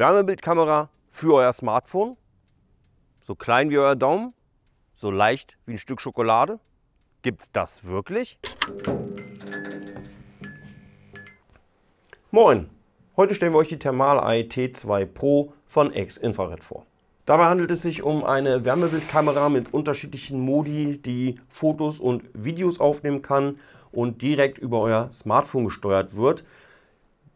Wärmebildkamera für euer Smartphone. So klein wie euer Daumen, so leicht wie ein Stück Schokolade. Gibt's das wirklich? Moin! Heute stellen wir euch die Thermaleye T2 Pro von X Infrared vor. Dabei handelt es sich um eine Wärmebildkamera mit unterschiedlichen Modi, die Fotos und Videos aufnehmen kann und direkt über euer Smartphone gesteuert wird.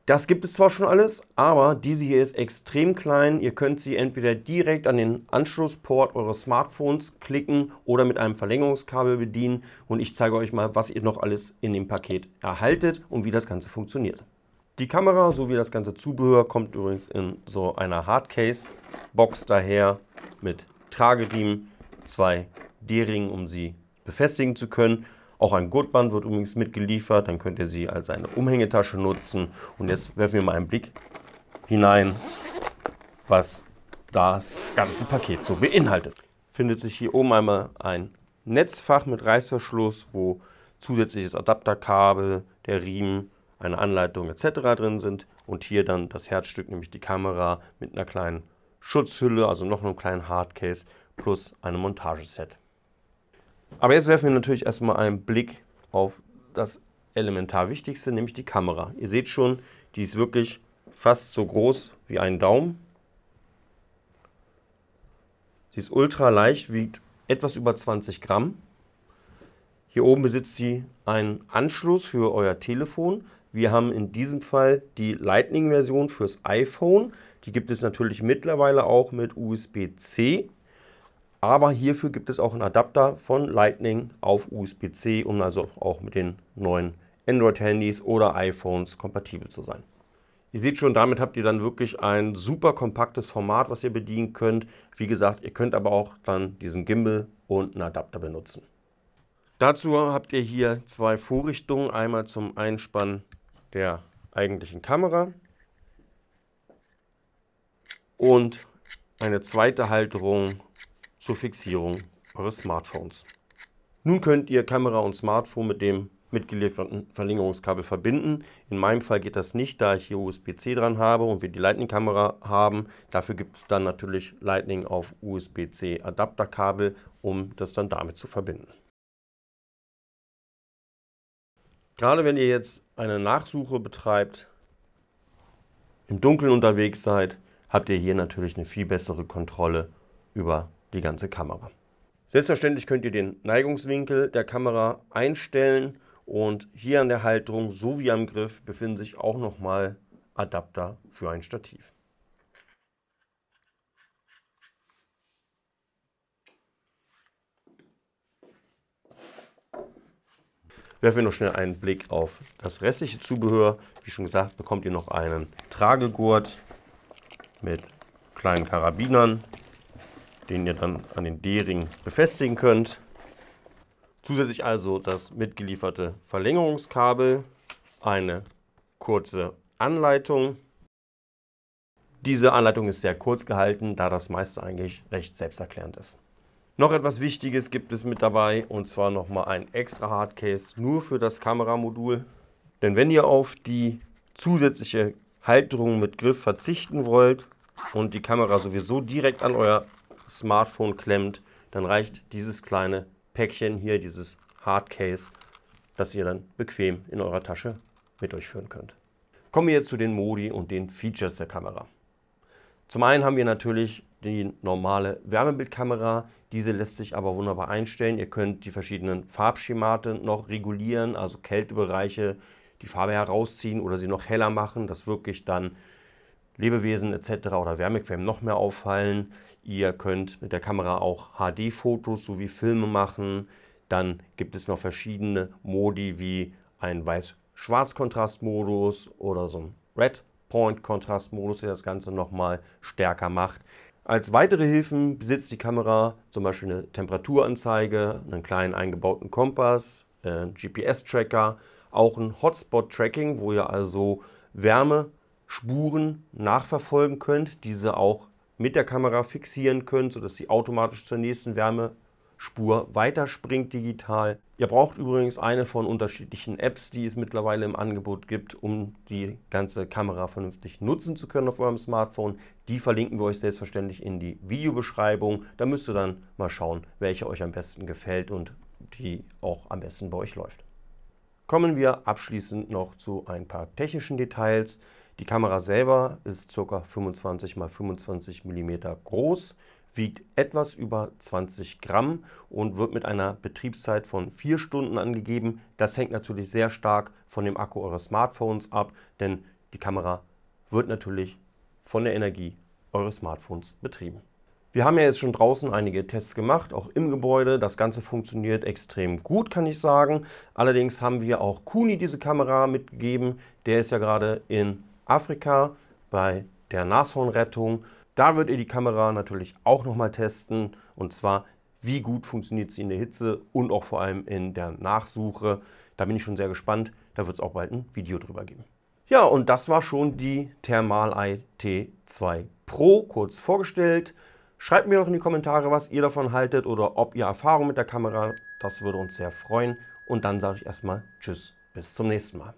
Das gibt es zwar schon alles, aber diese hier ist extrem klein. Ihr könnt sie entweder direkt an den Anschlussport eures Smartphones klicken oder mit einem Verlängerungskabel bedienen. Und ich zeige euch mal, was ihr noch alles in dem Paket erhaltet und wie das Ganze funktioniert. Die Kamera sowie das ganze Zubehör kommt übrigens in so einer Hardcase-Box daher mit Trageriemen, zwei D-Ringen, um sie befestigen zu können auch ein Gurtband wird übrigens mitgeliefert, dann könnt ihr sie als eine Umhängetasche nutzen. Und jetzt werfen wir mal einen Blick hinein, was das ganze Paket so beinhaltet. Findet sich hier oben einmal ein Netzfach mit Reißverschluss, wo zusätzliches Adapterkabel, der Riemen, eine Anleitung etc. drin sind und hier dann das Herzstück, nämlich die Kamera mit einer kleinen Schutzhülle, also noch einem kleinen Hardcase plus einem Montageset. Aber jetzt werfen wir natürlich erstmal einen Blick auf das elementar Wichtigste, nämlich die Kamera. Ihr seht schon, die ist wirklich fast so groß wie ein Daumen. Sie ist ultra leicht, wiegt etwas über 20 Gramm. Hier oben besitzt sie einen Anschluss für euer Telefon. Wir haben in diesem Fall die Lightning-Version fürs iPhone. Die gibt es natürlich mittlerweile auch mit USB-C. Aber hierfür gibt es auch einen Adapter von Lightning auf USB-C, um also auch mit den neuen Android-Handys oder iPhones kompatibel zu sein. Ihr seht schon, damit habt ihr dann wirklich ein super kompaktes Format, was ihr bedienen könnt. Wie gesagt, ihr könnt aber auch dann diesen Gimbal und einen Adapter benutzen. Dazu habt ihr hier zwei Vorrichtungen. Einmal zum Einspannen der eigentlichen Kamera und eine zweite Halterung zur Fixierung eures Smartphones. Nun könnt ihr Kamera und Smartphone mit dem mitgelieferten Verlängerungskabel verbinden. In meinem Fall geht das nicht, da ich hier USB-C dran habe und wir die Lightning-Kamera haben. Dafür gibt es dann natürlich Lightning auf USB-C Adapterkabel, um das dann damit zu verbinden. Gerade wenn ihr jetzt eine Nachsuche betreibt, im Dunkeln unterwegs seid, habt ihr hier natürlich eine viel bessere Kontrolle über die ganze Kamera. Selbstverständlich könnt ihr den Neigungswinkel der Kamera einstellen und hier an der Halterung sowie am Griff befinden sich auch nochmal Adapter für ein Stativ. Werfen wir noch schnell einen Blick auf das restliche Zubehör. Wie schon gesagt, bekommt ihr noch einen Tragegurt mit kleinen Karabinern, den ihr dann an den D-Ring befestigen könnt. Zusätzlich also das mitgelieferte Verlängerungskabel, eine kurze Anleitung. Diese Anleitung ist sehr kurz gehalten, da das meiste eigentlich recht selbsterklärend ist. Noch etwas Wichtiges gibt es mit dabei und zwar nochmal ein extra Hardcase nur für das Kameramodul. Denn wenn ihr auf die zusätzliche Halterung mit Griff verzichten wollt und die Kamera sowieso direkt an euer Smartphone klemmt, dann reicht dieses kleine Päckchen hier, dieses Hardcase, das ihr dann bequem in eurer Tasche mit euch führen könnt. Kommen wir jetzt zu den Modi und den Features der Kamera. Zum einen haben wir natürlich die normale Wärmebildkamera. Diese lässt sich aber wunderbar einstellen. Ihr könnt die verschiedenen Farbschemate noch regulieren, also Kältebereiche, die Farbe herausziehen oder sie noch heller machen, dass wirklich dann Lebewesen etc. oder Wärmequellen noch mehr auffallen. Ihr könnt mit der Kamera auch HD-Fotos sowie Filme machen. Dann gibt es noch verschiedene Modi wie ein weiß schwarz kontrastmodus oder so ein red point kontrastmodus der das Ganze nochmal stärker macht. Als weitere Hilfen besitzt die Kamera zum Beispiel eine Temperaturanzeige, einen kleinen eingebauten Kompass, äh, GPS-Tracker, auch ein Hotspot-Tracking, wo ihr also Wärmespuren nachverfolgen könnt, diese auch mit der Kamera fixieren könnt, sodass sie automatisch zur nächsten Wärmespur weiterspringt digital. Ihr braucht übrigens eine von unterschiedlichen Apps, die es mittlerweile im Angebot gibt, um die ganze Kamera vernünftig nutzen zu können auf eurem Smartphone. Die verlinken wir euch selbstverständlich in die Videobeschreibung. Da müsst ihr dann mal schauen, welche euch am besten gefällt und die auch am besten bei euch läuft. Kommen wir abschließend noch zu ein paar technischen Details. Die Kamera selber ist ca. 25 x 25 mm groß, wiegt etwas über 20 Gramm und wird mit einer Betriebszeit von 4 Stunden angegeben. Das hängt natürlich sehr stark von dem Akku eures Smartphones ab, denn die Kamera wird natürlich von der Energie eures Smartphones betrieben. Wir haben ja jetzt schon draußen einige Tests gemacht, auch im Gebäude. Das Ganze funktioniert extrem gut, kann ich sagen. Allerdings haben wir auch Kuni diese Kamera mitgegeben. Der ist ja gerade in Afrika bei der Nashornrettung. Da wird ihr die Kamera natürlich auch nochmal testen und zwar wie gut funktioniert sie in der Hitze und auch vor allem in der Nachsuche. Da bin ich schon sehr gespannt. Da wird es auch bald ein Video drüber geben. Ja, und das war schon die Thermaleye T2 Pro kurz vorgestellt. Schreibt mir doch in die Kommentare, was ihr davon haltet oder ob ihr Erfahrung mit der Kamera. Das würde uns sehr freuen. Und dann sage ich erstmal Tschüss, bis zum nächsten Mal.